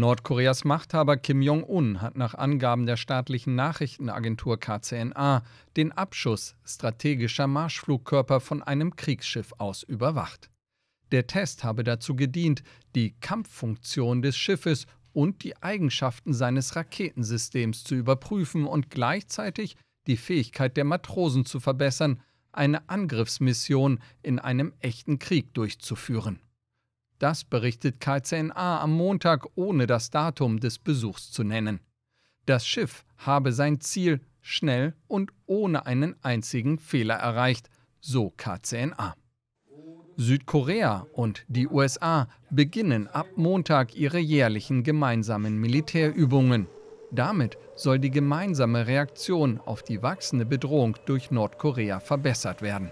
Nordkoreas Machthaber Kim Jong-un hat nach Angaben der staatlichen Nachrichtenagentur KCNA den Abschuss strategischer Marschflugkörper von einem Kriegsschiff aus überwacht. Der Test habe dazu gedient, die Kampffunktion des Schiffes und die Eigenschaften seines Raketensystems zu überprüfen und gleichzeitig die Fähigkeit der Matrosen zu verbessern, eine Angriffsmission in einem echten Krieg durchzuführen. Das berichtet KCNA am Montag, ohne das Datum des Besuchs zu nennen. Das Schiff habe sein Ziel schnell und ohne einen einzigen Fehler erreicht, so KCNA. Südkorea und die USA beginnen ab Montag ihre jährlichen gemeinsamen Militärübungen. Damit soll die gemeinsame Reaktion auf die wachsende Bedrohung durch Nordkorea verbessert werden.